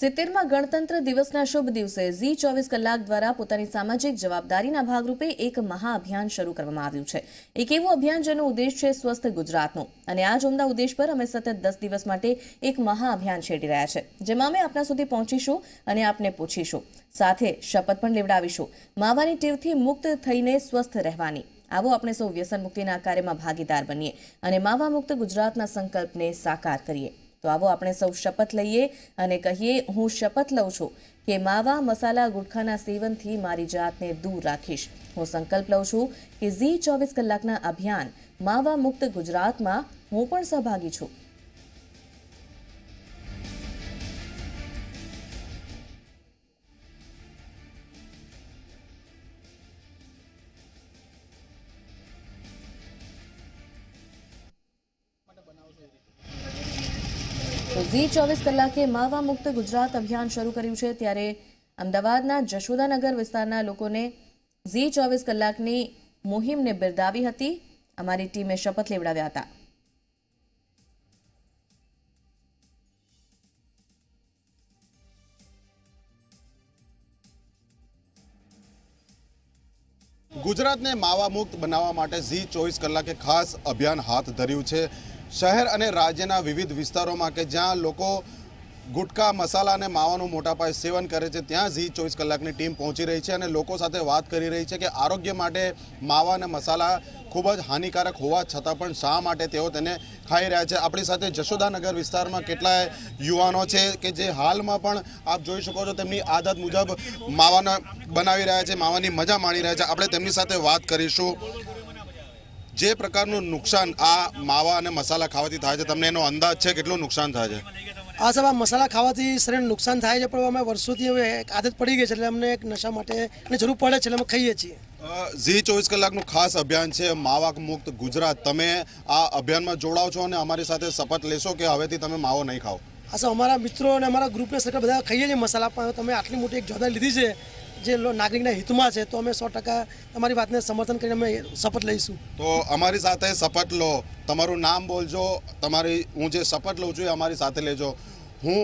સિત્તેરમાં ગણતંત્ર દિવસના શુભ દિવસે ઝી ચોવીસ કલાક દ્વારા પોતાની સામાજિક જવાબદારીના ભાગરૂપે એક મહાઅભિયાન શરૂ કરવામાં આવ્યું છે એક એવું અભિયાન જેનો ઉદ્દેશ છે સ્વસ્થ ગુજરાતનો અને આ જ ઉમદા ઉદ્દેશ પર અમે સતત દસ દિવસ માટે એક મહાઅભિયાન છેડી રહ્યા છે જેમાં અમે આપના સુધી પહોંચીશું અને આપને પૂછીશું સાથે શપથ પણ લેવડાવીશું માવાની ટેવથી મુક્ત થઈને સ્વસ્થ રહેવાની આવો આપણે સૌ વ્યસન મુક્તિના કાર્યમાં ભાગીદાર બનીએ અને માવા મુક્ત ગુજરાતના સંકલ્પને સાકાર કરીએ તો આવો આપણે સૌ શપથ લઈએ અને કહીએ હું શપથ લઉં છું કે માવા મસાલા ગુટખાના સેવનથી મારી જાતને દૂર રાખીશ હું સંકલ્પ લઉં છું કે ઝી ચોવીસ કલાકના અભિયાન માવા મુક્ત ગુજરાતમાં હું પણ સહભાગી છું વી ચોવીસ કલાકે માવા મુક્ત ગુજરાત અભિયાન શરૂ કર્યું છે ત્યારે અમદાવાદના જશોદાનગર વિસ્તારના લોકોને ઝી ચોવીસ કલાકની મુહિમને બિરદાવી હતી અમારી ટીમે શપથ લેવડાવ્યા હતા ગુજરાતને માવા મુક્ત બનાવવા માટે ઝી ચોવીસ કલાકે ખાસ અભિયાન હાથ ધર્યું છે શહેર અને રાજ્યના વિવિધ વિસ્તારોમાં કે જ્યાં લોકો ગુટકા મસાલા અને માવાનું મોટા પાયે સેવન કરે છે ત્યાં ઝી ચોવીસ કલાકની ટીમ પહોંચી રહી છે અને લોકો સાથે વાત કરી રહી છે કે આરોગ્ય માટે માવા અને મસાલા ખૂબ જ હાનિકારક હોવા છતાં પણ શા માટે તેઓ તેને ખાઈ રહ્યા છે આપણી સાથે જશોદાનગર વિસ્તારમાં કેટલાય યુવાનો છે કે જે હાલમાં પણ આપ જોઈ શકો છો તેમની આદત મુજબ માવાના બનાવી રહ્યા છે માવાની મજા માણી રહ્યા છે આપણે તેમની સાથે વાત કરીશું જે પ્રકારનું નુકસાન આ માવા અને મસાલા ખાવાથી થાય છે તમને એનો અંદાજ છે કેટલું નુકસાન થાય છે આ સાહેબ આ મસાલા ખાવાથી શરીરને નુકસાન થાય છે પણ અમે વર્ષોથી હવે એક આદત પડી ગઈ છે એટલે અમને એક નશા માટે જરૂર પડે છે એટલે અમે ખાઈએ છીએ ઝી ચોવીસ કલાકનું ખાસ અભિયાન છે માવાક મુક્ત ગુજરાત તમે આ અભિયાનમાં જોડાવ છો અને અમારી સાથે શપથ લેશો કે હવેથી તમે માવો નહીં ખાઓ હા સર અમારા મિત્રો અને અમારા ગ્રુપને સર બધા ખાઈએ છીએ મસાલા પણ તમે આટલી મોટી એક જવાબદારી લીધી છે જે નાગરિકના હિતમાં છે તો અમે સો ટકા તમારી વાતને સમર્થન કરીને અમે શપથ લઈશું તો અમારી સાથે શપથ લો તમારું નામ બોલજો તમારી હું જે શપથ લઉં છું એ અમારી સાથે લેજો હું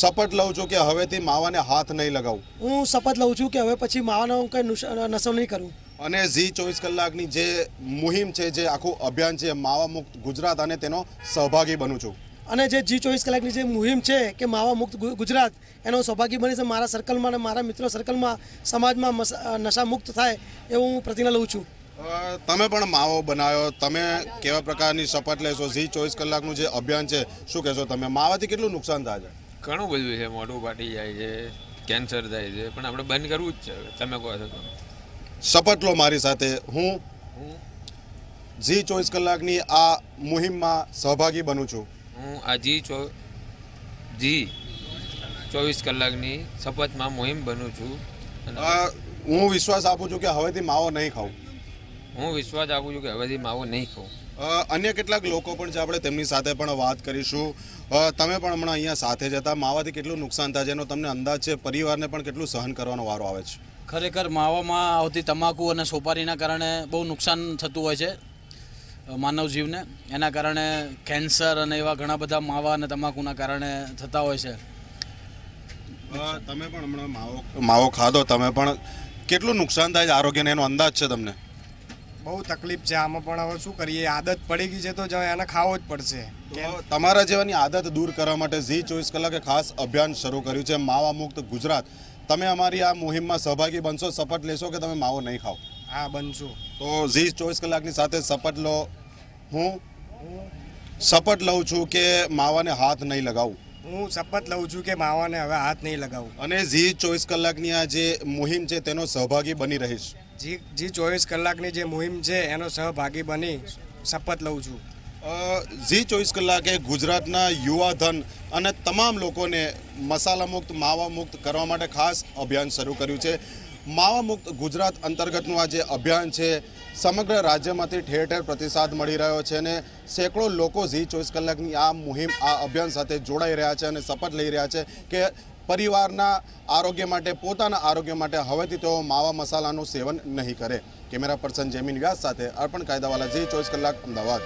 શપથ લઉં છું કે હવેથી માવાને હાથ નહીં લગાવું હું શપથ લઉં છું કે હવે પછી માવાનો હું કંઈ નશો નહીં કરું અને ઝી ચોવીસ કલાકની જે મુહિમ છે જે આખું અભિયાન છે માવા મુક્ત ગુજરાત અને તેનો સહભાગી બનું છું અને જે જી ચોવીસ કલાકની જે મુહિમ છે કે માવા મુક્ત ગુજરાત એનો સૌભાગ્ય બની છે મારા સર્કલમાં અને મારા મિત્રો સર્કલમાં સમાજમાં નશા મુક્ત થાય એવું હું પ્રતિજ્ઞા લઉં છું તમે પણ માવો બનાવ્યો તમે કેવા પ્રકારની શપથ લેશો જી ચોવીસ કલાકનું જે અભિયાન છે શું કહેશો તમે માવાથી કેટલું નુકસાન થાય છે ઘણું બધું છે મોઢું ફાટી જાય છે કેન્સર થાય છે પણ આપણે બંધ કરવું જ છે તમે કહો છો શપથ લો મારી સાથે હું જી ચોવીસ કલાકની આ મુહિમમાં સહભાગી બનું છું હું આજી ચો જી ચોવીસ કલાકની શપથમાં મુહિમ બનું છું હું વિશ્વાસ આપું છું કે હવેથી માવો નહીં ખાઉં હું વિશ્વાસ આપું છું કે હવેથી માવો નહીં ખાઉં અન્ય કેટલાક લોકો પણ છે આપણે તેમની સાથે પણ વાત કરીશું તમે પણ હમણાં અહીંયા સાથે જતા માવાથી કેટલું નુકસાન થાય છે એનો તમને અંદાજ છે પરિવારને પણ કેટલું સહન કરવાનો વારો આવે છે ખરેખર માવામાં આવતી તમાકુ અને સોપારીના કારણે બહુ નુકસાન થતું હોય છે માનવ જીવને એના કારણે કેન્સર અને એવા ઘણા બધા માવા અને તમાકુના કારણે થતા હોય છે તમે પણ હમણાં માવો માવો ખાધો તમે પણ કેટલું નુકસાન થાય આરોગ્યને એનો અંદાજ છે તમને બહુ તકલીફ છે આમાં પણ હવે શું કરીએ આદત પડી ગઈ છે તો એને ખાવો જ પડશે તમારા જેવાની આદત દૂર કરવા માટે ઝી ચોવીસ કલાકે ખાસ અભિયાન શરૂ કર્યું છે માવા મુક્ત ગુજરાત તમે અમારી આ મુહિમમાં સહભાગી બનશો શપથ લેશો કે તમે માવો નહીં ખાઓ હા બનશું તો ઝી ચોવીસ કલાકની સાથે શપથ લો હું શપથ લઉં છું કે માવાને હાથ નહીં લગાવું હું શપથ લઉં છું કે માવાને હવે હાથ નહીં લગાવું અને ઝી ચોવીસ કલાકની આ જે મુહિમ છે તેનો સહભાગી બની રહીશ જી જી ચોવીસ કલાકની જે મુહિમ છે એનો સહભાગી બની શપથ લઉં છું ઝી ચોવીસ કલાકે ગુજરાતના યુવા ધન અને તમામ લોકોને મસાલા મુક્ત માવા મુક્ત કરવા માટે ખાસ અભિયાન શરૂ કર્યું છે માવા મુક્ત ગુજરાત અંતર્ગતનું આ જે અભિયાન છે સમગ્ર રાજ્યમાંથી ઠેર ઠેર પ્રતિસાદ મળી રહ્યો છે અને સેંકડો લોકો ઝી ચોવીસ કલાકની આ મુહિમ આ અભિયાન સાથે જોડાઈ રહ્યા છે અને શપથ લઈ રહ્યા છે કે પરિવારના આરોગ્ય માટે પોતાના આરોગ્ય માટે હવેથી તેઓ માવા મસાલાનું સેવન નહીં કરે કેમેરા પર્સન જેમીન વ્યાસ સાથે અર્પણ કાયદાવાલા ઝી ચોવીસ કલાક અમદાવાદ